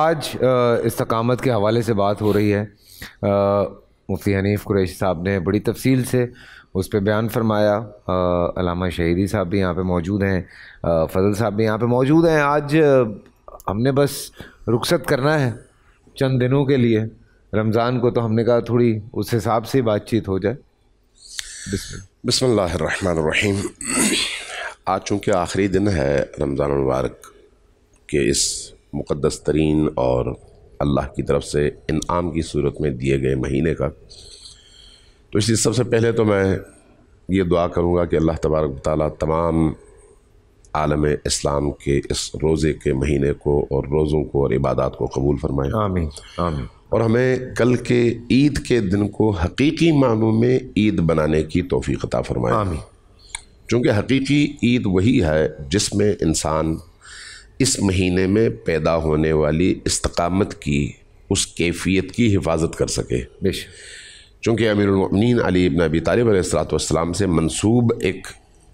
आज इस्तकामत के हवाले से बात हो रही है मुफ्ती हनीफ़ कुरैशी साहब ने बड़ी तफसील से उस पर बयान फरमाया शहीदी साहब भी यहाँ पर मौजूद हैं फजल साहब भी यहाँ पे मौजूद हैं आज हमने बस रुखसत करना है चंद दिनों के लिए रमज़ान को तो हमने कहा थोड़ी उस हिसाब से बातचीत हो जाए बसमीम आज चूँकि आखिरी दिन है रमज़ान मुबारक के इस मुक़दस तरीन और अल्लाह की तरफ से इनाम की सूरत में दिए गए महीने का तो इसलिए सबसे पहले तो मैं ये दुआ करूँगा कि अल्लाह तबारक ताली तमाम आलम इस्लाम के इस रोज़े के महीने को और रोज़ों को और इबादत को कबूल फरमाए आमीन आमीन और हमें कल के ईद के दिन को हकीकी मानों में ईद बनाने की तोफ़ी क़ता फरमाए आमीन चूँकि हकीकी ईद वही है जिसमें इंसान इस महीने में पैदा होने वाली इस्तकामत की उस कैफियत की हिफाजत कर सके बेश चूँकि अमीरमिन अली इबन अबी तालब सलाम से मनसूब एक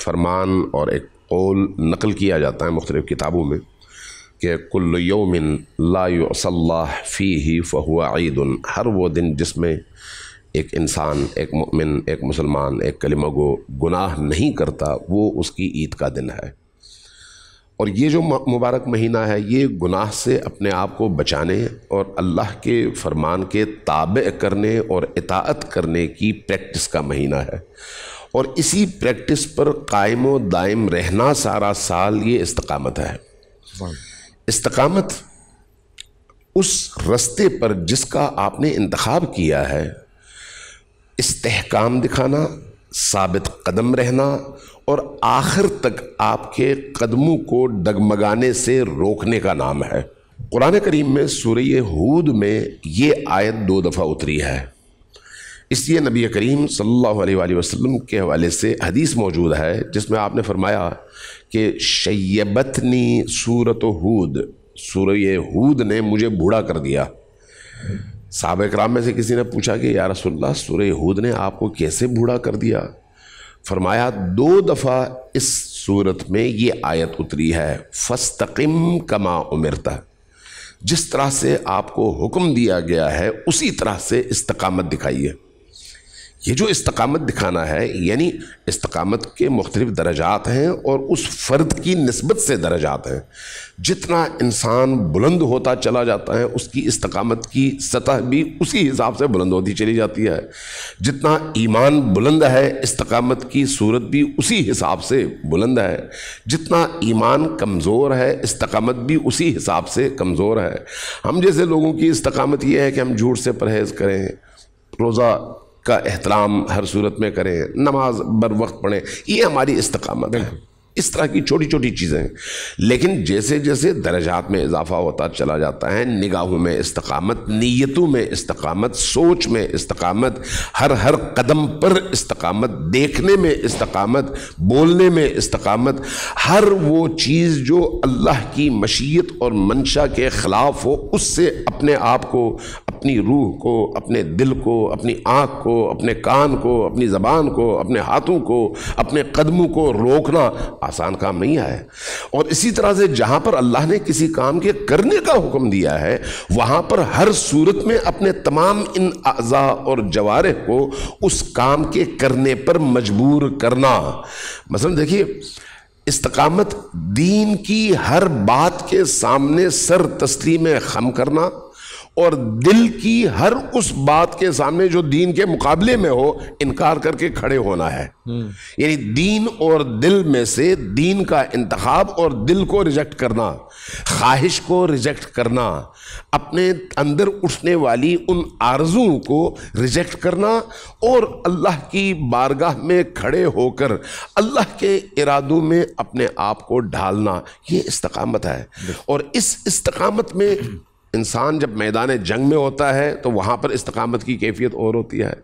फरमान और एक कौल नकल किया जाता है मुख्तलिफ़ किताबों में कि कुल्लयोमिन लासल्ला फ़ी ही फ़हुआ हर वो दिन जिसमें एक इंसान एक मुमिन एक मुसलमान एक कलमगो गुनाह नहीं करता वो उसकी ईद का दिन है और ये जो मुबारक महीना है ये गुनाह से अपने आप को बचाने और अल्लाह के फरमान के ताब करने और इतात करने की प्रैक्टिस का महीना है और इसी प्रैक्टिस पर कायम व दायम रहना सारा साल ये इस्तकामत है इस्तकामत उस रस्ते पर जिसका आपने इंतखब किया है इस्तेकाम दिखाना साबित कदम रहना और आखिर तक आपके कदमों को डगमगाने से रोकने का नाम है कुरान करीम में सूर्य हूद में ये आयत दो दफ़ा उतरी है इसलिए नबी करीम सल्लल्लाहु अलैहि वसल्लम के हवाले से हदीस मौजूद है जिसमें आपने फरमाया कि शैबतनी सूरत हूद सूर्य हूद ने मुझे बूढ़ा कर दिया साहब कराम में से किसी ने पूछा कि यार रसोल्ला सुर हूद ने आपको कैसे बूढ़ा कर दिया फरमाया दो दफ़ा इस सूरत में ये आयत उतरी है फस्तकम कमा उमरता जिस तरह से आपको हुक्म दिया गया है उसी तरह से इस्तकामत दिखाइए ये जो इस्तकामत दिखाना है यानी इस्तकामत के मुख्तलिफ दर्जात हैं और उस फ़र्द की नस्बत से दर्जात हैं जितना इंसान बुलंद होता चला जाता है उसकी इस्तकामत की सतह भी उसी हिसाब से बुलंद होती चली जाती है जितना ईमान बुलंद है इस्तकामत की सूरत भी उसी हिसाब से बुलंद है जितना ईमान कमज़ोर है इस्तकामत भी उसी हिसाब से कमज़ोर है हम जैसे लोगों की इस्तकामत यह है कि हम झूठ से परहेज़ करें रोज़ा का एहतराम हर सूरत में करें नमाज बर वक्त पढ़ें ये हमारी इस्तकामत है इस तरह की छोटी छोटी चीज़ें हैं लेकिन जैसे जैसे दर्जात में इजाफा होता चला जाता है निगाहों में इस्तकामत नीयतों में इस्तकामत सोच में इस्तकामत हर हर कदम पर इस्तकामत देखने में इस्तकामत बोलने में इस्तकामत हर वो चीज़ जो अल्लाह की मशीयत और मंशा के ख़िलाफ़ हो उससे अपने आप को अपनी रूह को अपने दिल को अपनी आँख को अपने कान को अपनी ज़बान को अपने हाथों को अपने कदमों को रोकना आसान काम नहीं है और इसी तरह से जहां पर अल्लाह ने किसी काम के करने का हुक्म दिया है वहां पर हर सूरत में अपने तमाम इन अज़ा और जवारे को उस काम के करने पर मजबूर करना मसलन देखिए इस्तकामत दीन की हर बात के सामने सर तस्लीम खम करना और दिल की हर उस बात के सामने जो दीन के मुकाबले में हो इनकार करके खड़े होना है हम्म। यानी दीन और दिल में से दीन का इंतखब और दिल को रिजेक्ट करना ख्वाहिश को रिजेक्ट करना अपने अंदर उठने वाली उन आरजू को रिजेक्ट करना और अल्लाह की बारगाह में खड़े होकर अल्लाह के इरादों में अपने आप को ढालना ये इस्तकामत है और इस इस्तकामत में इंसान जब मैदान जंग में होता है तो वहाँ पर इस्तकामत की कैफियत और होती है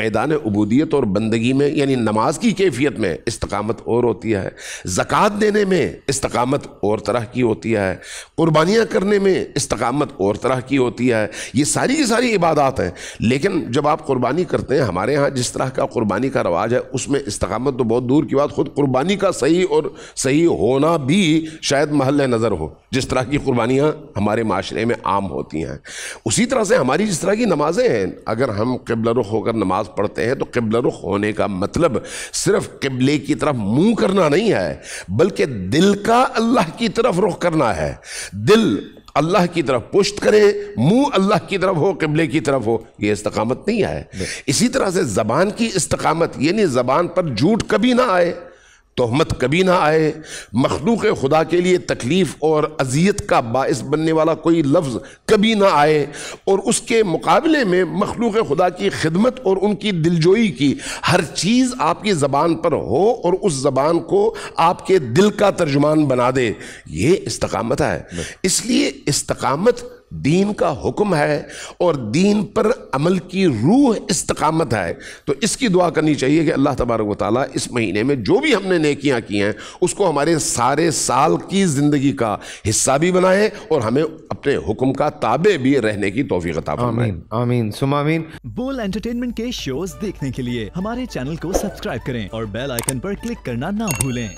मैदान अबूदियत और बंदगी में यानी नमाज की कैफियत में इस्तकामत और होती है ज़क़़त देने में इस्तकामत और तरह की होती है कुर्बानियाँ करने में इस्तकामत और तरह की होती है ये सारी की सारी इबादत हैं लेकिन जब आप कुर्बानी करते हैं हमारे यहाँ जिस तरह का कुर्बानी का रवाज है उसमें इस्तकामत तो बहुत दूर की बात खुद कुर्बानी का सही और सही होना भी शायद महल नज़र हो जिस तरह की कुर्बानियाँ हमारे माशरे में आम होती हैं उसी तरह से हमारी जिस तरह की नमाज़ें हैं अगर हम कबल रुख होकर नमाज़ पढ़ते हैं तो कबल रुख होने का मतलब सिर्फ कबले की तरफ मुंह करना नहीं है बल्कि दिल का अल्लाह की तरफ रुख करना है दिल अल्लाह की तरफ पुष्ट करें मुंह अल्लाह की तरफ हो किबले की तरफ हो ये इस्तकामत नहीं आए इसी तरह से ज़बान की इस्तकामत यानी ज़बान पर झूठ कभी ना आए तोहमत कभी ना आए मखलूक खुदा के लिए तकलीफ़ और अजियत का बायस बनने वाला कोई लफ्ज़ कभी ना आए और उसके मुकाबले में मखलूक खुदा की खिदमत और उनकी दिलजोई की हर चीज़ आपकी ज़बान पर हो और उस ज़बान को आपके दिल का तर्जुमान बना दे ये इस्तकामत है इसलिए इस्तकामत दीन का हुक्म है और दीन पर अमल की रूह इस्तकामत है तो इसकी दुआ करनी चाहिए कि अल्लाह तबारक ताली इस महीने में जो भी हमने नेकियां की हैं उसको हमारे सारे साल की ज़िंदगी का हिस्सा भी बनाए और हमें अपने हुक्म का ताबे भी रहने की तोफ़ी आमीन आमीन बोल एंटरटेनमेंट के शोज देखने के लिए हमारे चैनल को सब्सक्राइब करें और बेल आइकन पर क्लिक करना ना भूलें